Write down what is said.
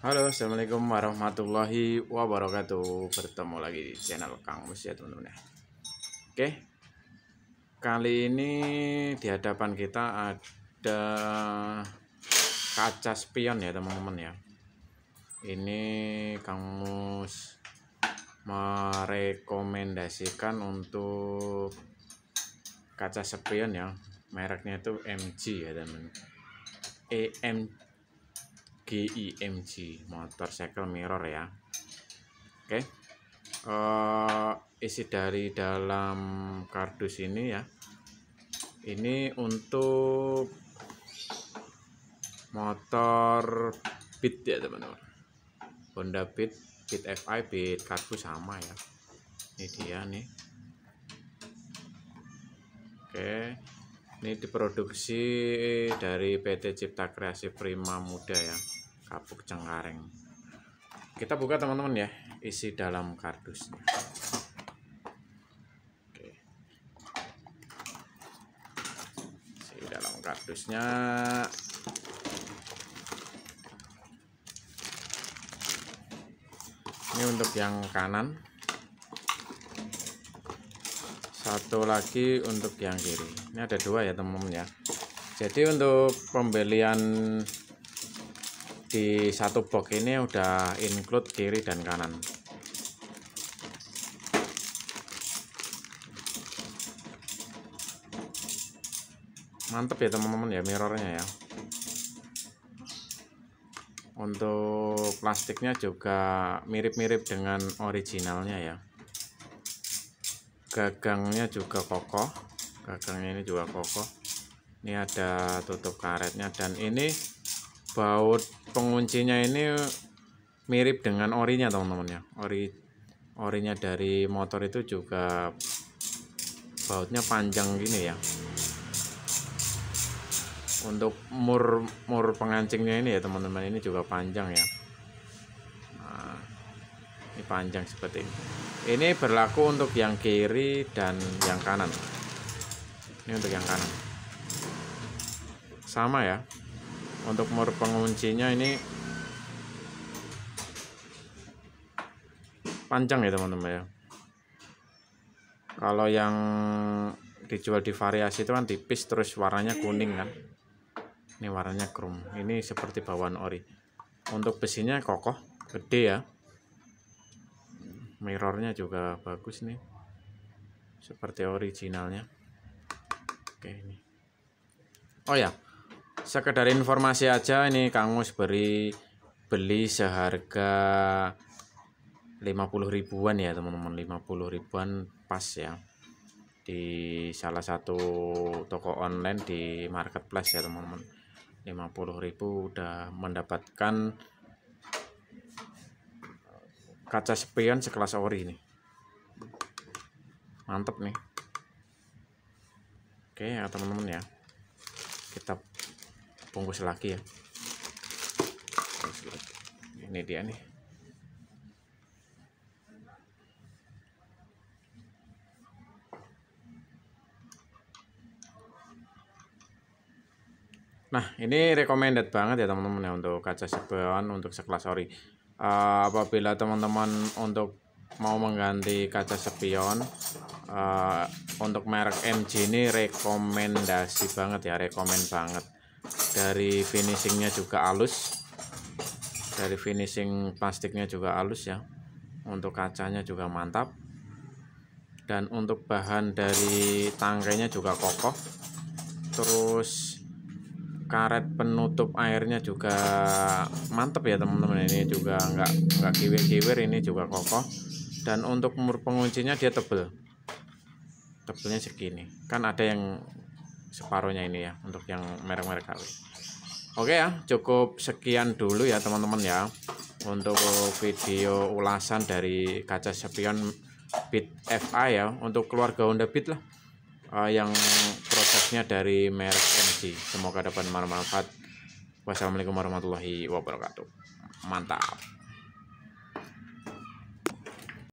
Halo assalamualaikum warahmatullahi wabarakatuh bertemu lagi di channel Kang Mus ya teman-teman ya Oke kali ini di hadapan kita ada kaca spion ya teman-teman ya ini Kang Mus merekomendasikan untuk kaca spion ya mereknya itu MG ya teman EMG GIMG motor cycle mirror ya oke okay. uh, eh, isi dari dalam kardus ini ya ini untuk motor Beat ya teman-teman Honda Beat Beat FI Beat kardus sama ya ini dia nih oke ini diproduksi dari PT Cipta Kreasi Prima Muda ya kapuk cengkareng kita buka teman-teman ya isi dalam kardusnya oke isi dalam kardusnya ini untuk yang kanan satu lagi untuk yang kiri ini ada dua ya teman-teman ya jadi untuk pembelian di satu box ini udah include kiri dan kanan mantep ya teman-teman ya mirrornya ya untuk plastiknya juga mirip-mirip dengan originalnya ya gagangnya juga kokoh gagangnya ini juga kokoh ini ada tutup karetnya dan ini baut penguncinya ini mirip dengan orinya teman-teman ya ori orinya dari motor itu juga bautnya panjang gini ya untuk mur mur pengancingnya ini ya teman-teman ini juga panjang ya nah, ini panjang seperti ini ini berlaku untuk yang kiri dan yang kanan ini untuk yang kanan sama ya untuk mur penguncinya ini panjang ya teman-teman ya kalau yang dijual di variasi itu kan tipis terus warnanya kuning kan ini warnanya krum ini seperti bawaan ori untuk besinya kokoh gede ya mirrornya juga bagus nih seperti originalnya oke ini oh ya sekedar informasi aja ini Kang Mus beri beli seharga 50 ribuan ya teman-teman 50 ribuan pas ya di salah satu toko online di marketplace ya teman-teman 50 ribu udah mendapatkan kaca spion sekelas ori ini mantep nih oke ya teman-teman ya kita bungkus lagi ya ini dia nih Nah, ini recommended banget ya teman-teman ya untuk kaca sebon untuk sekelas ori. Uh, eh, apabila teman-teman untuk mau mengganti kaca spion uh, eh, untuk merek MG ini rekomendasi banget ya, rekomend banget dari finishingnya juga halus dari finishing plastiknya juga halus ya untuk kacanya juga mantap dan untuk bahan dari tangkainya juga kokoh terus karet penutup airnya juga mantap ya teman-teman ini juga nggak nggak kiwir-kiwir ini juga kokoh dan untuk mur penguncinya dia tebel tebelnya segini kan ada yang separuhnya ini ya untuk yang merek-merek KW Oke ya cukup sekian dulu ya teman-teman ya untuk video ulasan dari kaca spion Beat FA ya untuk keluarga Honda Beat lah uh, yang prosesnya dari merek MG semoga dapat bermanfaat wassalamualaikum warahmatullahi wabarakatuh mantap